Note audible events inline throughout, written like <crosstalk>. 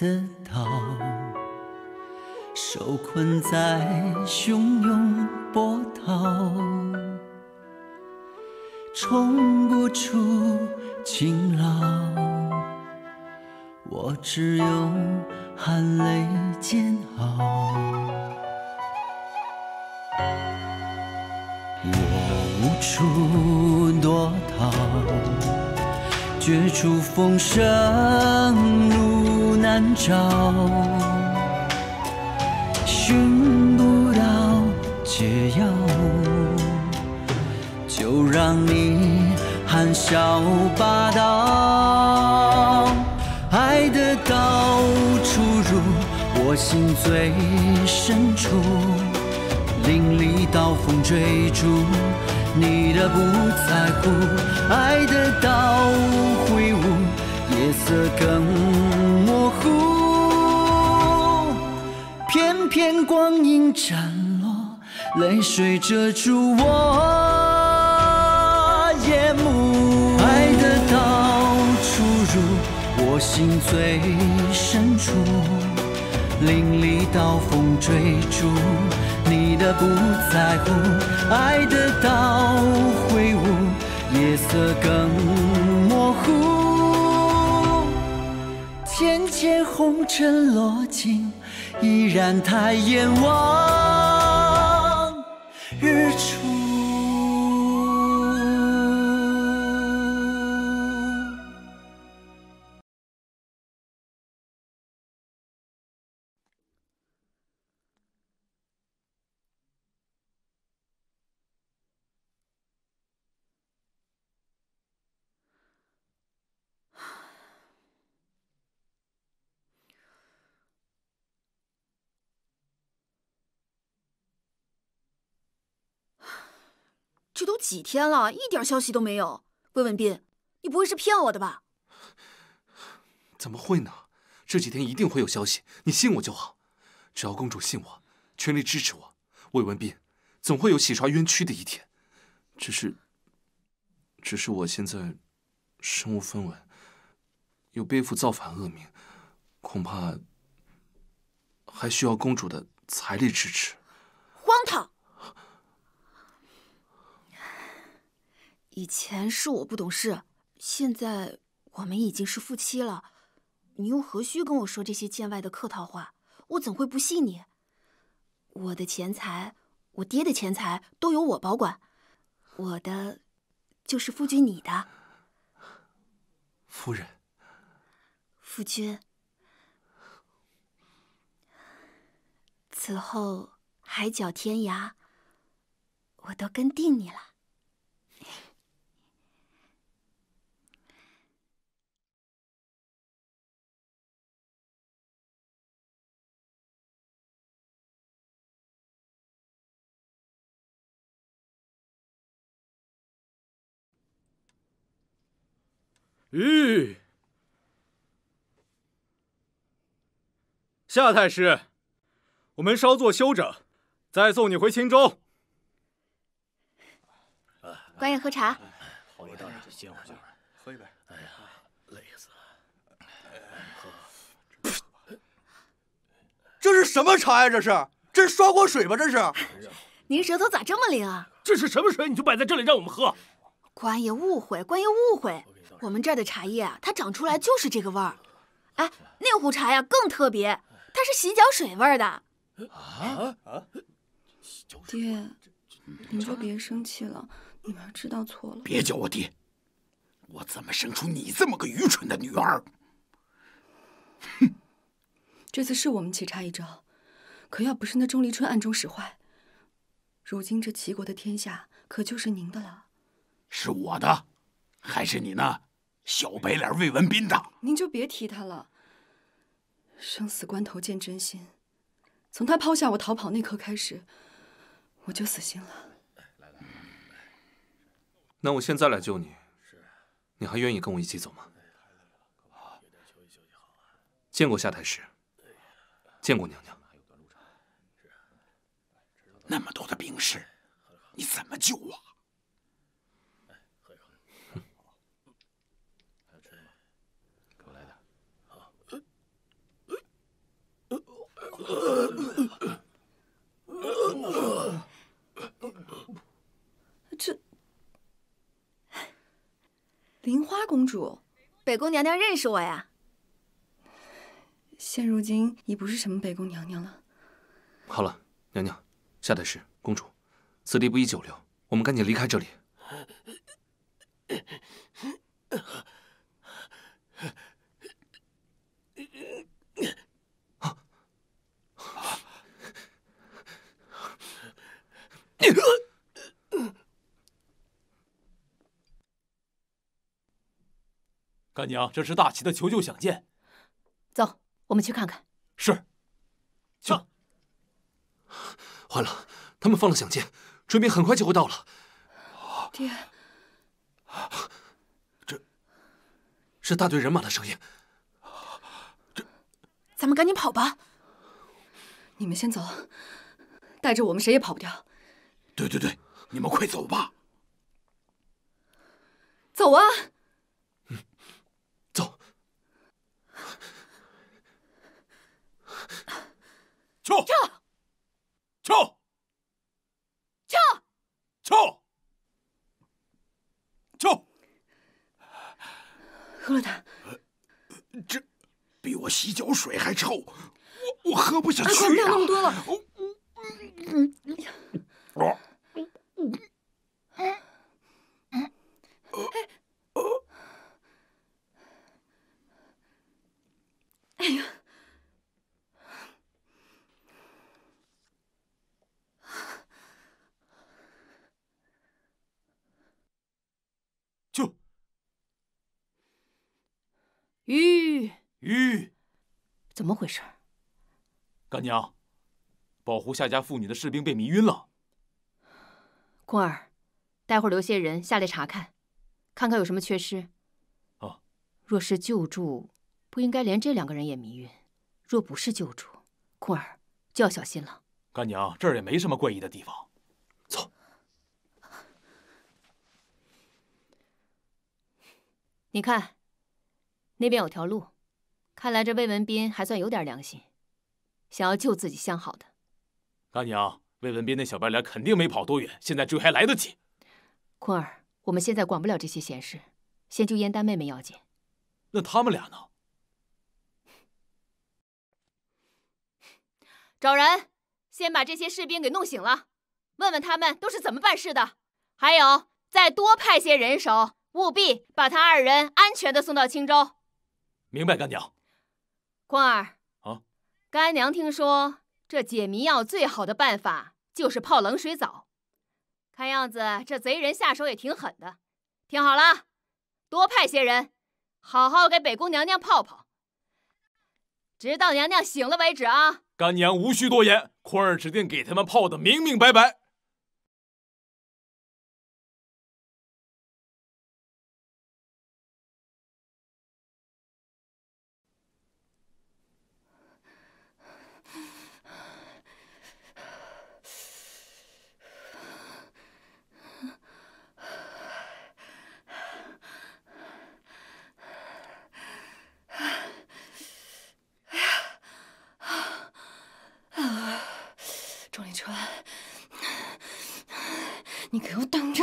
的岛，受困在汹涌波涛，冲不出勤劳，我只有含泪煎熬。我无处躲逃，绝处逢生路。难找，寻不到解药，就让你含笑霸道。爱的刀出入我心最深处，淋漓刀锋追逐你的不在乎。爱的刀挥舞，夜色更。片光影斩落，泪水遮住我眼目。爱的到出入我心最深处，淋漓刀锋追逐你的不在乎。爱的到挥舞，夜色更模糊。浅浅红尘落尽。依然抬眼望。这都几天了，一点消息都没有。魏文斌，你不会是骗我的吧？怎么会呢？这几天一定会有消息，你信我就好。只要公主信我，全力支持我，魏文斌总会有洗刷冤屈的一天。只是，只是我现在身无分文，又背负造反恶名，恐怕还需要公主的财力支持。荒唐！以前是我不懂事，现在我们已经是夫妻了，你又何须跟我说这些见外的客套话？我怎会不信你？我的钱财，我爹的钱财都由我保管，我的就是夫君你的，夫人，夫君，此后海角天涯，我都跟定你了。咦，夏太师，我们稍作休整，再送你回青州。官爷喝茶。好，爷大人，歇会儿，歇会儿，喝一杯。哎呀，累死了！喝。这是什么茶呀？这是，这是刷锅水吧？这是。您舌头咋这么灵啊？这是什么水？你就摆在这里让我们喝。官爷误会，官爷误会。我们这儿的茶叶啊，它长出来就是这个味儿。哎，那壶茶呀更特别，它是洗脚水味儿的。啊！爹，您就别生气了，女儿知道错了。别叫我爹，我怎么生出你这么个愚蠢的女儿？哼，<laughs> 这次是我们棋差一招，可要不是那钟离春暗中使坏，如今这齐国的天下可就是您的了。是我的，还是你呢？小白脸魏文斌的，您就别提他了。生死关头见真心，从他抛下我逃跑那刻开始，我就死心了。那我现在来救你，你还愿意跟我一起走吗？见过夏太师，见过娘娘。那么多的兵士，你怎么救啊？这，菱花公主，北宫娘娘认识我呀？现如今已不是什么北宫娘娘了。好了，娘娘，下的是公主，此地不宜久留，我们赶紧离开这里。<coughs> 干娘，这是大齐的求救响箭。走，我们去看看。是。去。坏了，他们放了响箭，追兵很快就会到了。爹，<coughs> 这，是大队人马的声音。这，咱们赶紧跑吧。你们先走，带着我们，谁也跑不掉。对对对，你们快走吧！走啊！走！臭！臭！臭！臭！臭！喝了它，这比我洗脚水还臭，我我喝不下去管不了那么多了。哎呦！就吁吁，怎么回事？干娘，保护夏家妇女的士兵被迷晕了。空儿，待会儿留些人下来查看，看看有什么缺失。哦，若是救助，不应该连这两个人也迷晕。若不是救助，空儿就要小心了。干娘，这儿也没什么怪异的地方。走，你看，那边有条路。看来这魏文斌还算有点良心，想要救自己相好的。干娘。魏文斌那小白脸肯定没跑多远，现在追还来得及。坤儿，我们现在管不了这些闲事，先救燕丹妹妹要紧。那他们俩呢？找人，先把这些士兵给弄醒了，问问他们都是怎么办事的。还有，再多派些人手，务必把他二人安全的送到青州。明白，干娘。坤儿。啊！干娘，听说。这解迷药最好的办法就是泡冷水澡。看样子这贼人下手也挺狠的。听好了，多派些人，好好给北宫娘娘泡泡，直到娘娘醒了为止啊！干娘无需多言，坤儿指定给他们泡的明明白白。你给我等着。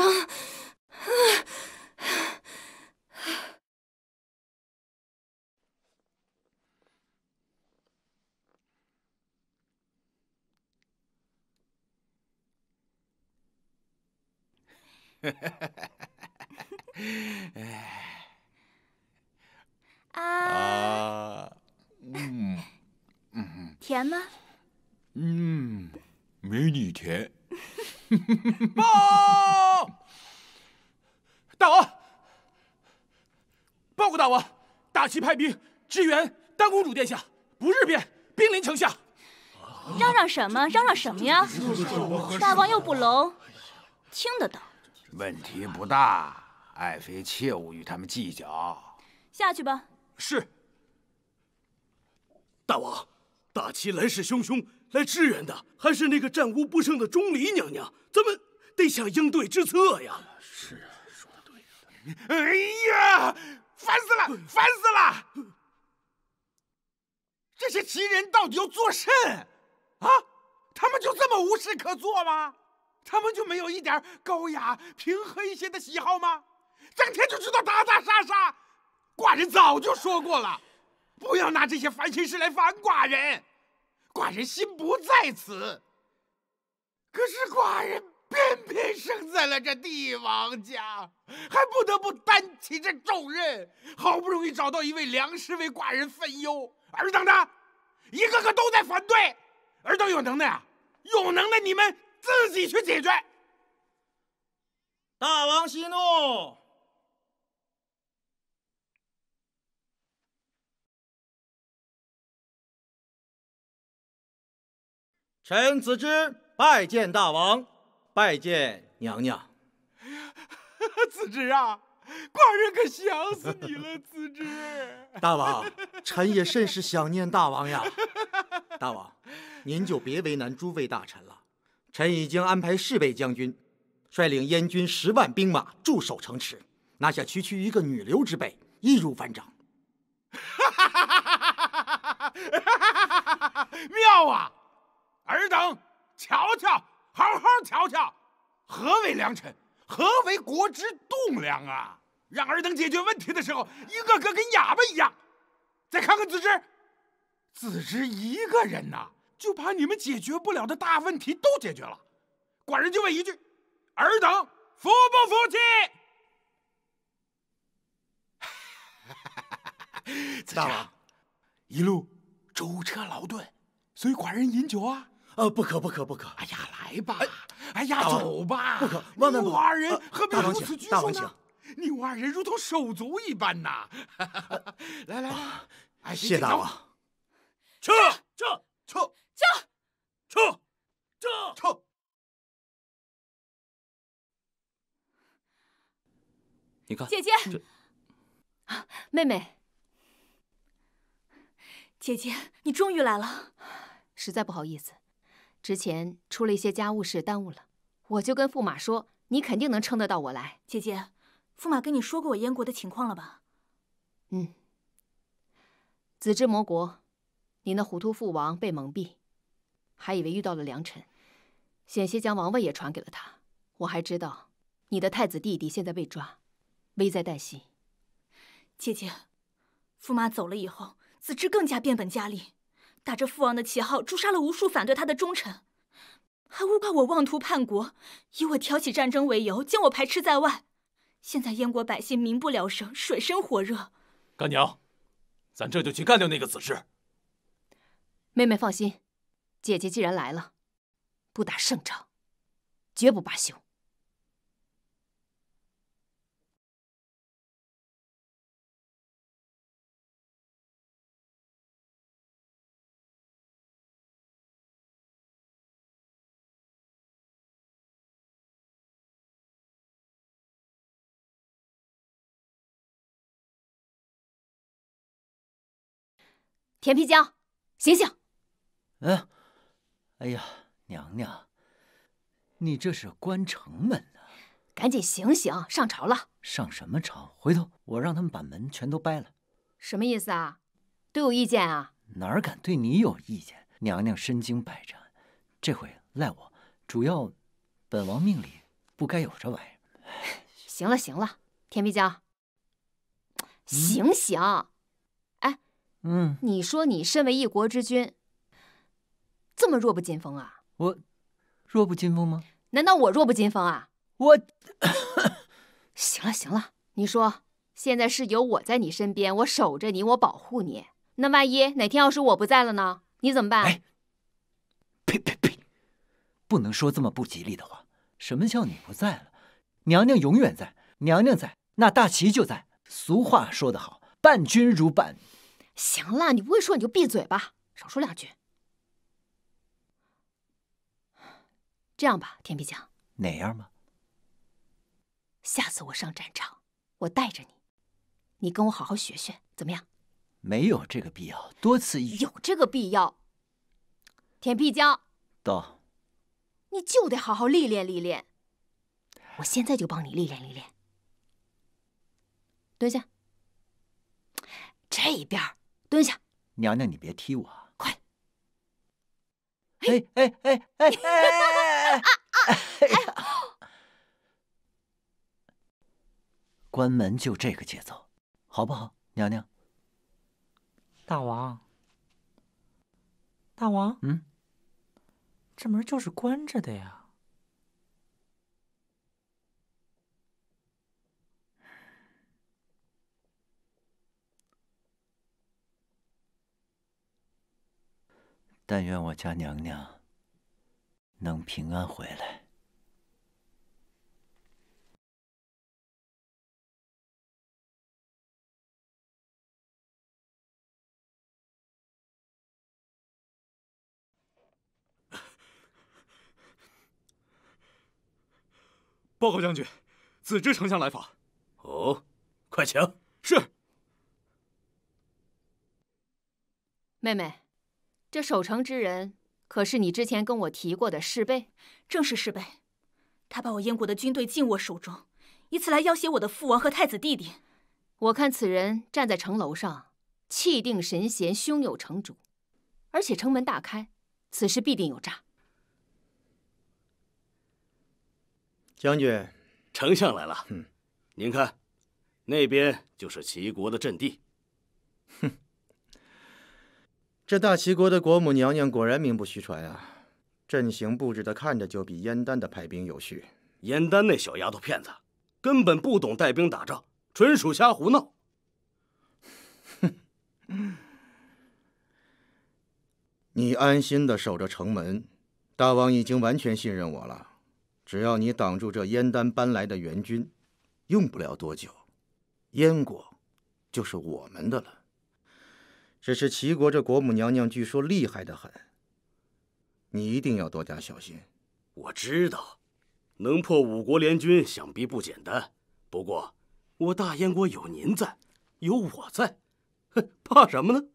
么，嚷嚷什么呀？大王又不聋，听得到。问题不大，爱妃切勿与他们计较。下去吧。是。大王，大齐来势汹汹，来支援的还是那个战无不胜的钟离娘娘，咱们得想应对之策呀。是啊，说的对。哎呀，烦死了，烦死了！这些奇人到底要作甚？啊？他们就这么无事可做吗？他们就没有一点高雅平和一些的喜好吗？整天就知道打打杀杀。寡人早就说过了，不要拿这些烦心事来烦寡人，寡人心不在此。可是寡人偏偏生在了这帝王家，还不得不担起这重任。好不容易找到一位良师为寡人分忧，尔等呢？一个个都在反对。尔等有能耐啊！有能耐你们自己去解决。大王息怒，臣子之拜见大王，拜见娘娘。<laughs> 子之啊！寡人可想死你了，子之！大王，臣也甚是想念大王呀。大王，您就别为难诸位大臣了。臣已经安排侍卫将军，率领燕军十万兵马驻守城池，拿下区区一个女流之辈，易如反掌。<laughs> 妙啊！尔等，瞧瞧，好好瞧瞧，何为良臣？何为国之栋梁啊？让尔等解决问题的时候，一个个跟哑巴一样。再看看子侄，子侄一个人呐，就把你们解决不了的大问题都解决了。寡人就问一句，尔等服不服气？大 <laughs> 王，一路舟车劳顿，随寡人饮酒啊！呃，不可不可不可！哎呀，来吧！哎呀，走吧！不可，万万不可！我二人何必如此拘呢？大王请。你我二人如同手足一般呐！来 <laughs> 来来，谢大王！撤！撤！撤！撤！撤！撤！你看，姐姐，妹妹，姐姐，你终于来了！实在不好意思，之前出了一些家务事，耽误了。我就跟驸马说，你肯定能撑得到我来。姐姐。驸马跟你说过我燕国的情况了吧？嗯。子之魔国，你那糊涂父王被蒙蔽，还以为遇到了良臣，险些将王位也传给了他。我还知道，你的太子弟弟现在被抓，危在旦夕。姐姐，驸马走了以后，子之更加变本加厉，打着父王的旗号诛杀了无数反对他的忠臣，还诬告我妄图叛国，以我挑起战争为由将我排斥在外。现在燕国百姓民不聊生，水深火热。干娘，咱这就去干掉那个子氏。妹妹放心，姐姐既然来了，不打胜仗，绝不罢休。甜皮江，醒醒！嗯，哎呀，娘娘，你这是关城门呢？赶紧醒醒，上朝了。上什么朝？回头我让他们把门全都掰了。什么意思啊？都有意见啊？哪敢对你有意见？娘娘身经百战，这回赖我。主要，本王命里不该有这玩意儿。<laughs> 行了行了，甜皮江，醒醒！嗯，你说你身为一国之君，这么弱不禁风啊？我弱不禁风吗？难道我弱不禁风啊？我 <coughs> 行了行了，你说现在是有我在你身边，我守着你，我保护你。那万一哪天要是我不在了呢？你怎么办？哎，呸呸呸，不能说这么不吉利的话。什么叫你不在了？娘娘永远在，娘娘在，那大齐就在。俗话说得好，伴君如伴。行了，你不会说你就闭嘴吧，少说两句。这样吧，田皮江，哪样吗？下次我上战场，我带着你，你跟我好好学学，怎么样？没有这个必要，多次有这个必要。田皮江，到，你就得好好历练历练。我现在就帮你历练历练。蹲下，这边。蹲下，娘娘你别踢我，快！哎哎哎哎哎！关门就这个节奏，好不好，娘娘？大王，大王，嗯，这门就是关着的呀。但愿我家娘娘能平安回来。报告将军，子之丞相来访。哦，快请。是，妹妹。这守城之人可是你之前跟我提过的侍卫？正是侍卫，他把我燕国的军队尽握手中，以此来要挟我的父王和太子弟弟。我看此人站在城楼上，气定神闲，胸有成竹，而且城门大开，此事必定有诈。将军，丞相来了。嗯，您看，那边就是齐国的阵地。哼。这大齐国的国母娘娘果然名不虚传啊！阵型布置的看着就比燕丹的派兵有序。燕丹那小丫头片子根本不懂带兵打仗，纯属瞎胡闹。哼，你安心的守着城门，大王已经完全信任我了。只要你挡住这燕丹搬来的援军，用不了多久，燕国就是我们的了。只是齐国这国母娘娘据说厉害的很，你一定要多加小心。我知道，能破五国联军，想必不简单。不过，我大燕国有您在，有我在，哼，怕什么呢？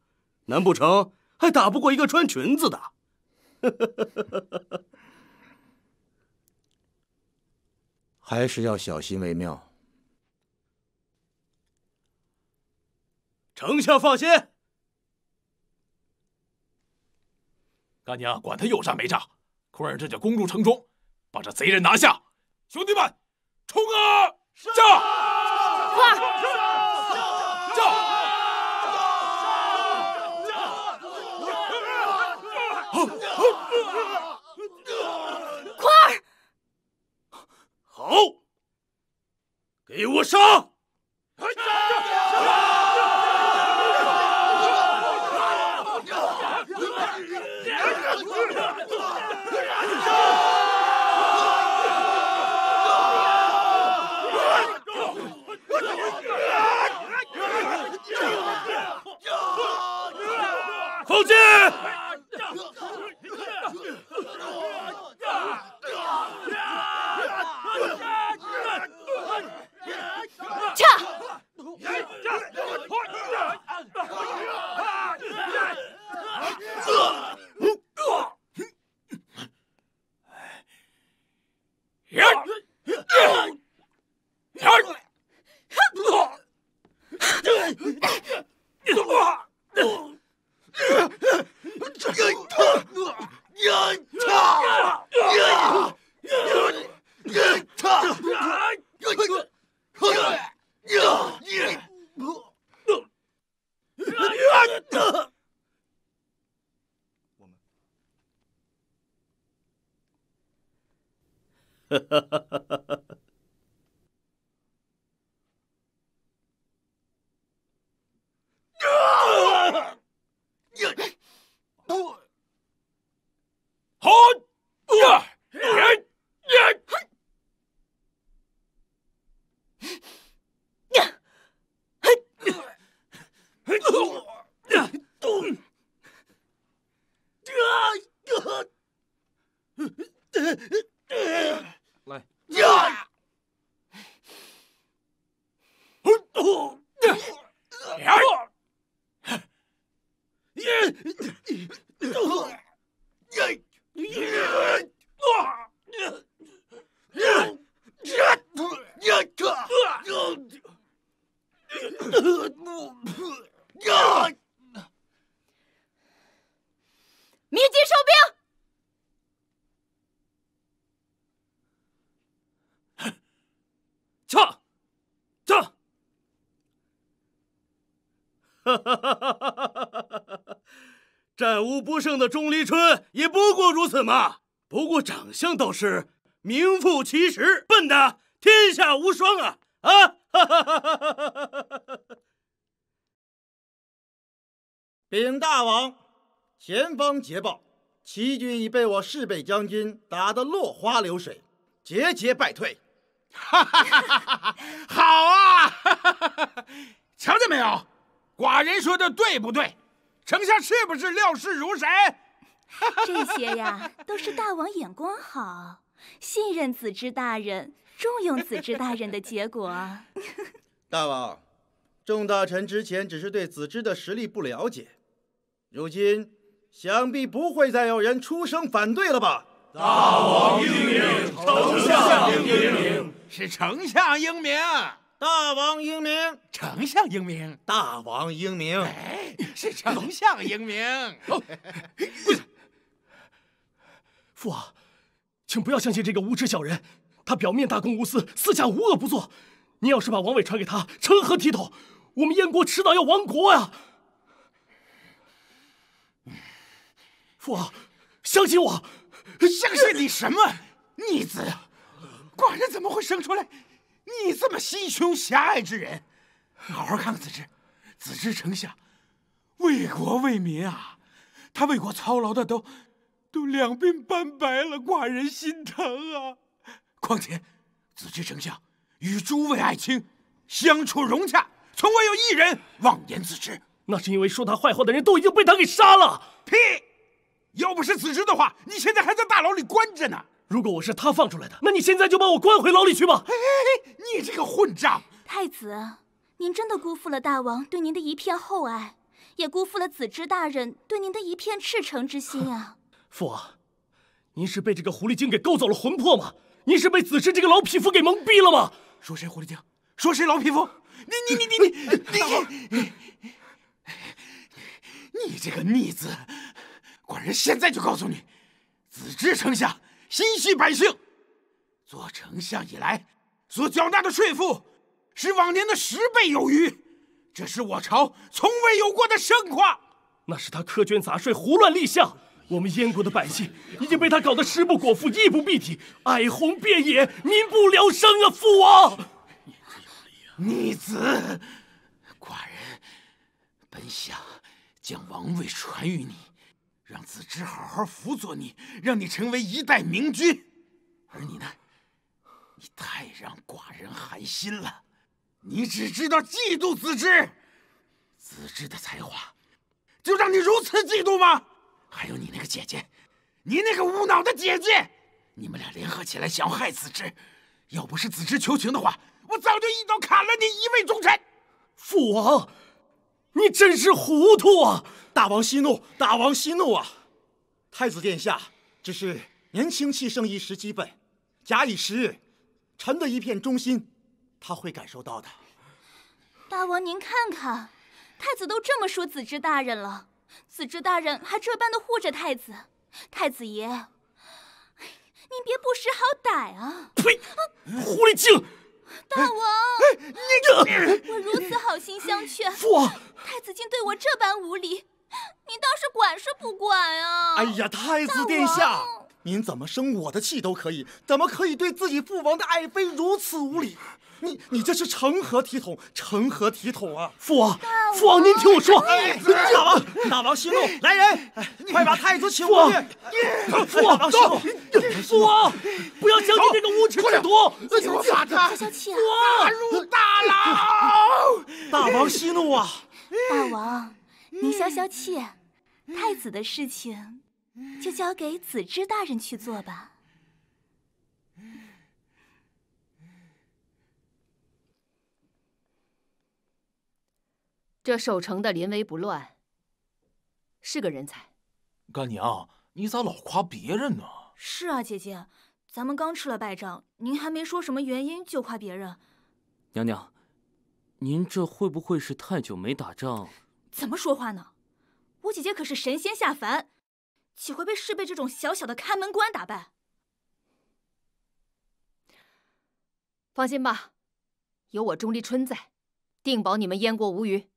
难不成还打不过一个穿裙子的？<laughs> 还是要小心为妙。丞相放心。干娘，管他有诈没诈，坤儿，这就攻入城中，把这贼人拿下！兄弟们，冲啊！杀！杀！杀！杀！杀！杀！杀！杀！杀！杀！ 거제! 哈，<laughs> 战无不胜的钟离春也不过如此嘛。不过长相倒是名副其实，笨的天下无双啊！啊！<laughs> 禀大王，前方捷报，齐军已被我侍北将军打得落花流水，节节败退。<laughs> 哈，哈哈哈哈！好啊！哈，瞧见没有？寡人说的对不对？丞相是不是料事如神？<laughs> 这些呀，都是大王眼光好，信任子之大人，重用子之大人的结果 <laughs> 大王，众大臣之前只是对子之的实力不了解，如今想必不会再有人出声反对了吧？大王英明，丞相英明，是丞相英明。大王英明，丞相英明，大王英明，是丞相英明。<laughs> 哦，父王，请不要相信这个无耻小人，他表面大公无私，私下无恶不作。您要是把王位传给他，成何体统？我们燕国迟早要亡国啊！父王，相信我，相信你什么逆子？寡人怎么会生出来？你这么心胸狭隘之人，好好看看子之，子之丞相，为国为民啊，他为国操劳的都都两鬓斑白了，寡人心疼啊。况且子之丞相与诸位爱卿相处融洽，从未有一人妄言子之。那是因为说他坏话的人都已经被他给杀了。屁，要不是子之的话，你现在还在大牢里关着呢。如果我是他放出来的，那你现在就把我关回牢里去吧！你这个混账！太子，您真的辜负了大王对您的一片厚爱，也辜负了子之大人对您的一片赤诚之心啊！<laughs> 父王，您是被这个狐狸精给勾走了魂魄吗？您是被子之这个老匹夫给蒙蔽了吗？说谁狐狸精？说谁老匹夫？你你你你你你你你这个逆子！寡人，现在就告诉你，子之丞相。心系百姓，做丞相以来，所缴纳的税赋是往年的十倍有余，这是我朝从未有过的盛况。那是他苛捐杂税胡乱立项，我们燕国的百姓已经被他搞得食不果腹、衣不蔽体、哀鸿遍野、民不聊生啊！父王，逆子，寡人本想将王位传于你。让子之好好辅佐你，让你成为一代明君。而你呢？你太让寡人寒心了。你只知道嫉妒子之，子之的才华，就让你如此嫉妒吗？还有你那个姐姐，你那个无脑的姐姐，你们俩联合起来想要害子之。要不是子之求情的话，我早就一刀砍了你一位忠臣。父王。你真是糊涂啊！大王息怒，大王息怒啊！太子殿下只是年轻气盛，一时激愤，假以时日，臣的一片忠心，他会感受到的。大王您看看，太子都这么说子之大人了，子之大人还这般的护着太子，太子爷，您别不识好歹啊！呸！狐狸精！大王，你这我如此好心相劝，父王，太子竟对我这般无礼，您倒是管是不管啊？哎呀，太子殿下，您怎么生我的气都可以，怎么可以对自己父王的爱妃如此无礼？你你这是成何体统？成何体统啊！父王，父王，您听我说。大王，大王息怒！来人，快把太子请回。父王，父王息怒！父王，不要相信这个无情的毒，惩罚他。父王，大怒大恼。大王息怒啊！大王，您消消气，太子的事情就交给子之大人去做吧。这守城的临危不乱，是个人才。干娘，你咋老夸别人呢？是啊，姐姐，咱们刚吃了败仗，您还没说什么原因就夸别人。娘娘，您这会不会是太久没打仗？怎么说话呢？我姐姐可是神仙下凡，岂会被侍卫这种小小的看门官打败？放心吧，有我钟离春在，定保你们燕国无虞。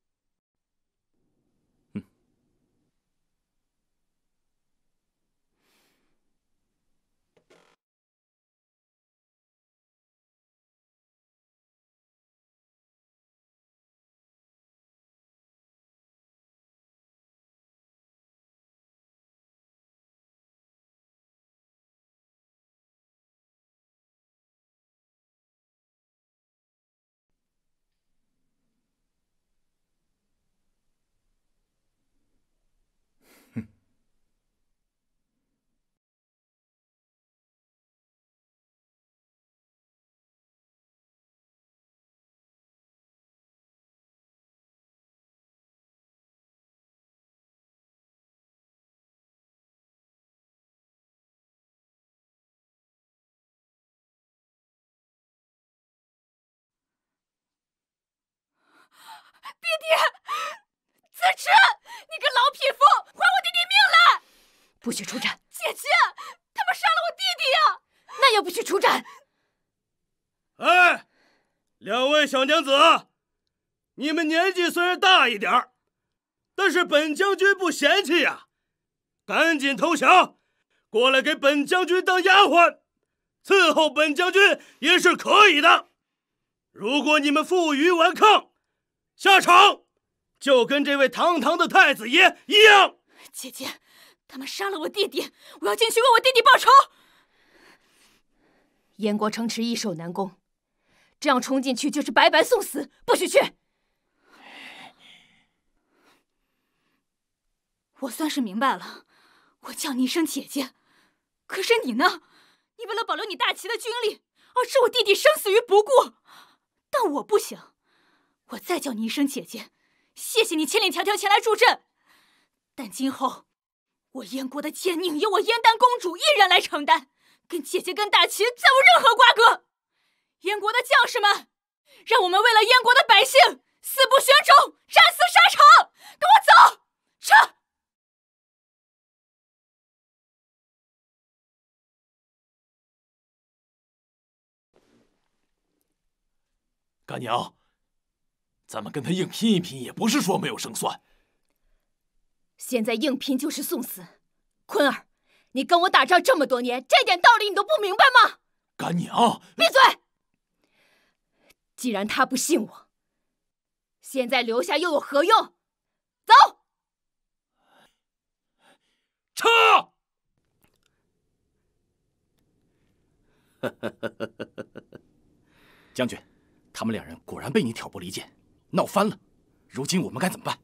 弟 <laughs> 弟，子池，你个老匹夫，还我弟弟命来！不许出战！姐姐，他们杀了我弟弟啊！那也不许出战！哎，两位小娘子，你们年纪虽然大一点但是本将军不嫌弃呀。赶紧投降，过来给本将军当丫鬟，伺候本将军也是可以的。如果你们负隅顽抗，下场就跟这位堂堂的太子爷一样。姐姐，他们杀了我弟弟，我要进去为我弟弟报仇。燕国城池易守难攻，这样冲进去就是白白送死，不许去！我算是明白了，我叫你一声姐姐，可是你呢？你为了保留你大齐的军力，而置我弟弟生死于不顾，但我不行。我再叫你一声姐姐，谢谢你千里迢迢前来助阵。但今后，我燕国的奸佞由我燕丹公主一人来承担，跟姐姐跟大秦再无任何瓜葛。燕国的将士们，让我们为了燕国的百姓，死不宣种，战死沙场。跟我走，撤。干娘。咱们跟他硬拼一拼，也不是说没有胜算。现在硬拼就是送死，坤儿，你跟我打仗这么多年，这点道理你都不明白吗？干娘，闭嘴！既然他不信我，现在留下又有何用？走，撤！<laughs> 将军，他们两人果然被你挑拨离间。闹翻了，如今我们该怎么办？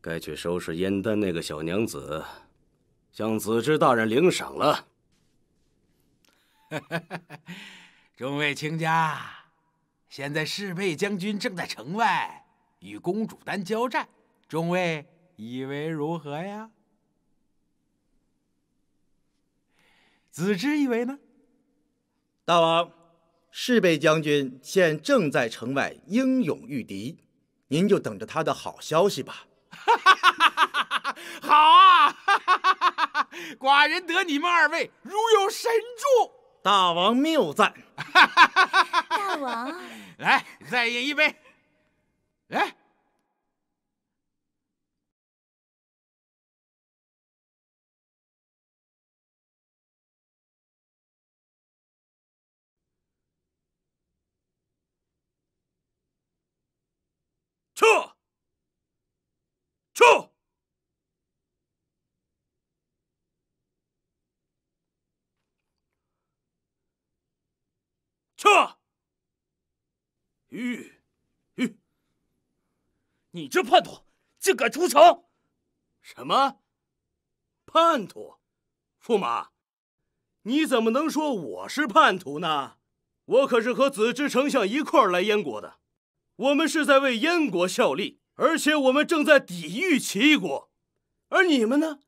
该去收拾燕丹那个小娘子，向子之大人领赏了。哈哈，众位卿家，现在侍卫将军正在城外与公主丹交战，众位以为如何呀？子之以为呢？大王。侍卫将军现正在城外英勇御敌，您就等着他的好消息吧。<laughs> 好啊！<laughs> 寡人得你们二位，如有神助。大王谬赞。大王，<laughs> 来，再饮一杯。来。吁，吁！你这叛徒，竟敢出城！什么叛徒？驸马，你怎么能说我是叛徒呢？我可是和子之丞相一块儿来燕国的，我们是在为燕国效力，而且我们正在抵御齐国。而你们呢？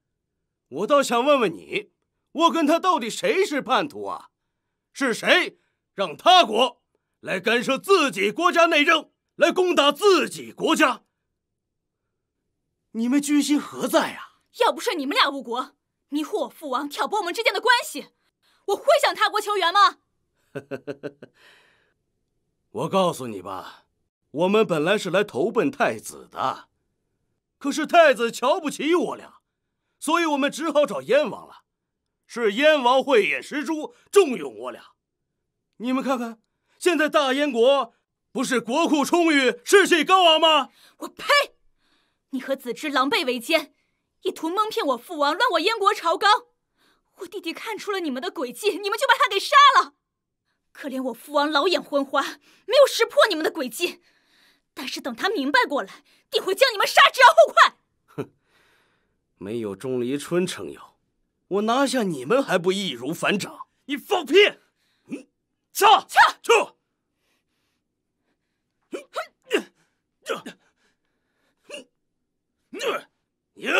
我倒想问问你，我跟他到底谁是叛徒啊？是谁让他国？来干涉自己国家内政，来攻打自己国家。你们居心何在啊？要不是你们俩误国，迷惑我父王，挑拨我们之间的关系，我会向他国求援吗？<laughs> 我告诉你吧，我们本来是来投奔太子的，可是太子瞧不起我俩，所以我们只好找燕王了。是燕王慧眼识珠，重用我俩。你们看看。现在大燕国不是国库充裕、士气高昂吗？我呸！你和子之狼狈为奸，意图蒙骗我父王，乱我燕国朝纲。我弟弟看出了你们的诡计，你们就把他给杀了。可怜我父王老眼昏花，没有识破你们的诡计。但是等他明白过来，定会将你们杀之而后快。哼，没有钟离春撑腰，我拿下你们还不易如反掌？你放屁！ 자! 자! 자! 야!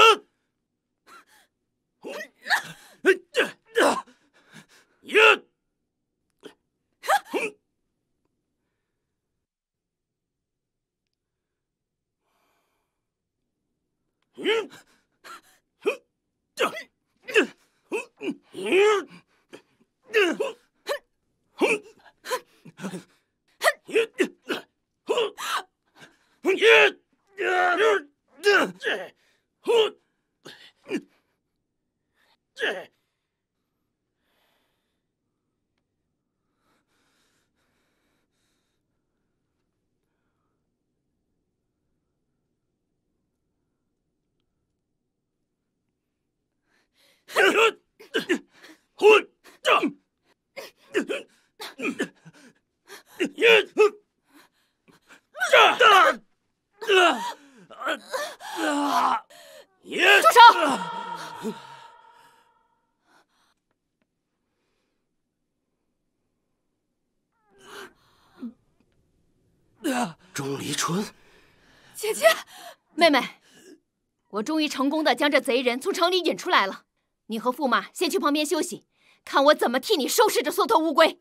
我终于成功的将这贼人从城里引出来了，你和驸马先去旁边休息，看我怎么替你收拾这缩头乌龟。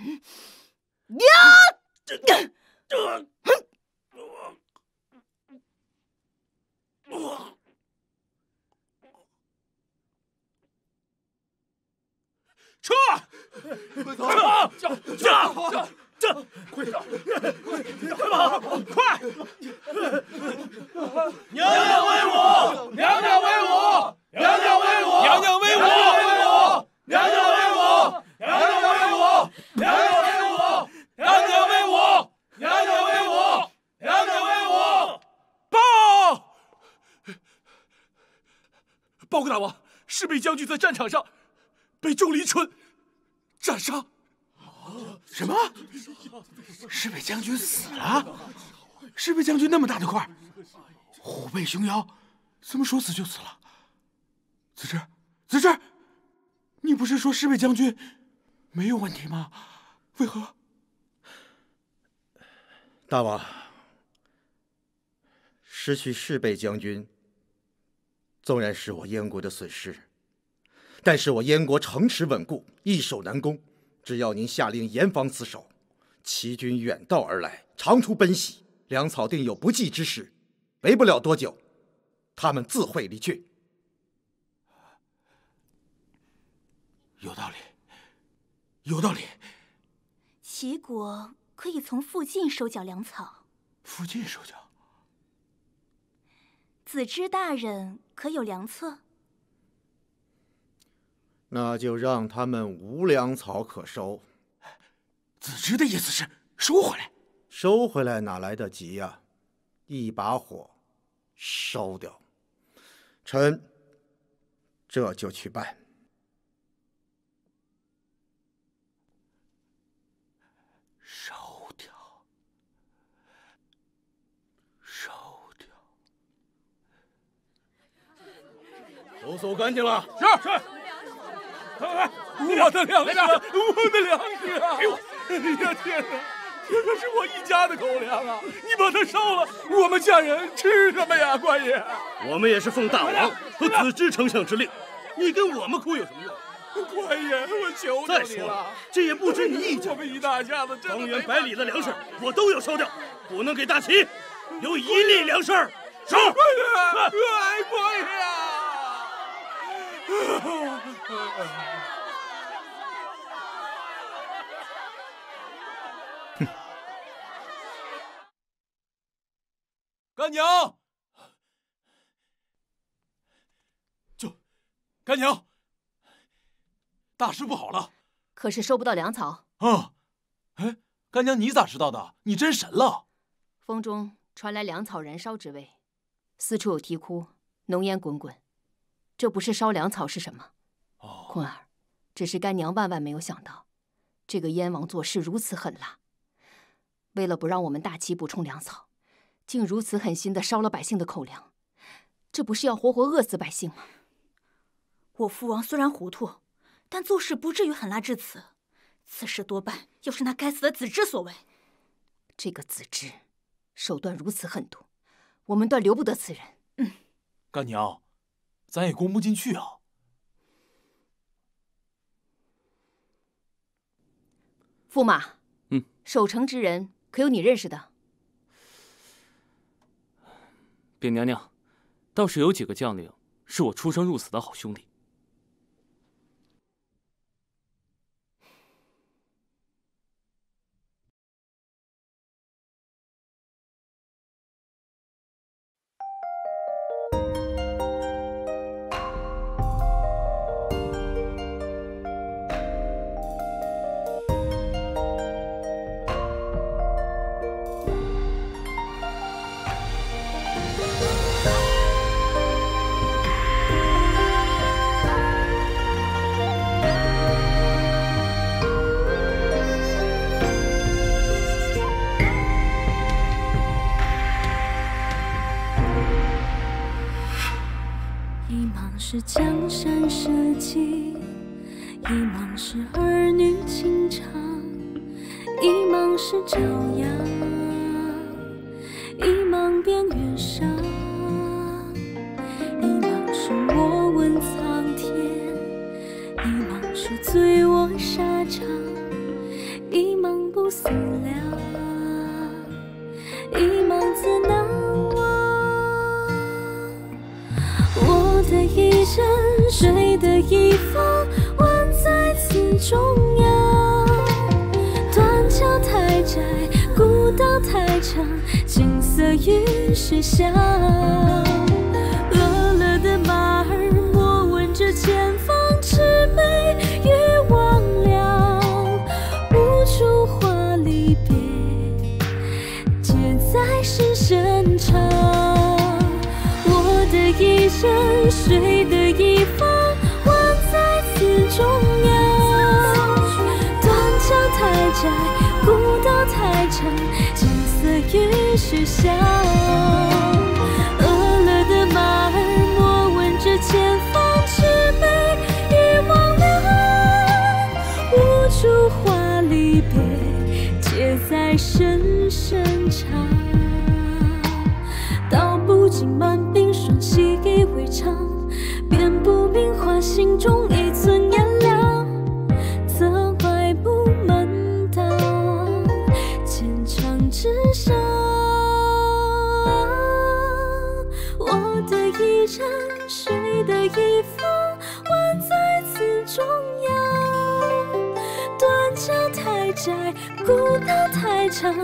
撤！撤！撤！撤！快跑！快跑！快跑！快娘娘威武！娘娘威武！娘娘威武！娘娘威武！娘娘威武！娘娘威武！两者威武！两者威武！两者威武！两者威武！报！报告大王，侍卫将军在战场上被钟离春斩杀。什么？侍卫将军死了？侍卫将军那么大的块，虎背熊腰，怎么说死就死了？子之，子之，你不是说侍卫将军？没有问题吗？为何，大王失去侍卫将军？纵然是我燕国的损失，但是我燕国城池稳固，易守难攻。只要您下令严防死守，齐军远道而来，长途奔袭，粮草定有不济之时，没不了多久，他们自会离去。有道理。有道理。齐国可以从附近收缴粮草。附近收缴。子之大人可有良策？那就让他们无粮草可收。子之的意思是收回来？收回来哪来得及呀？一把火烧掉。臣这就去办。走干净了，是是。我的粮食，我的粮食，给我！天哪，这可是我一家的口粮啊！你把它烧了，我们家人吃什么呀，官爷？我们也是奉大王和子之丞相之令。你跟我们哭有什么用？官爷，我求你了。再说了，这也不止你一家我们一大家子，方圆百里的粮食，我都要烧掉，不能给大齐留一粒粮食。烧，官爷，官爷。干娘，就，干娘，大事不好了！可是收不到粮草。啊！哎，干娘你咋知道的？你真神了！风中传来粮草燃烧之味，四处有啼哭，浓烟滚滚。这不是烧粮草是什么？坤儿，只是干娘万万没有想到，这个燕王做事如此狠辣，为了不让我们大齐补充粮草，竟如此狠心的烧了百姓的口粮，这不是要活活饿死百姓吗？我父王虽然糊涂，但做事不至于狠辣至此。此事多半又是那该死的子之所为。这个子之手段如此狠毒，我们断留不得此人。嗯，干娘。咱也攻不进去啊，驸马。嗯，守城之人可有你认识的？禀娘娘，倒是有几个将领是我出生入死的好兄弟。是江山社稷，一忙是儿女情长，一忙是朝阳。心中一寸炎凉，责怪不门当，坚强之上。我的一盏，谁的一方，万载此中央。断桥太窄，古道太长。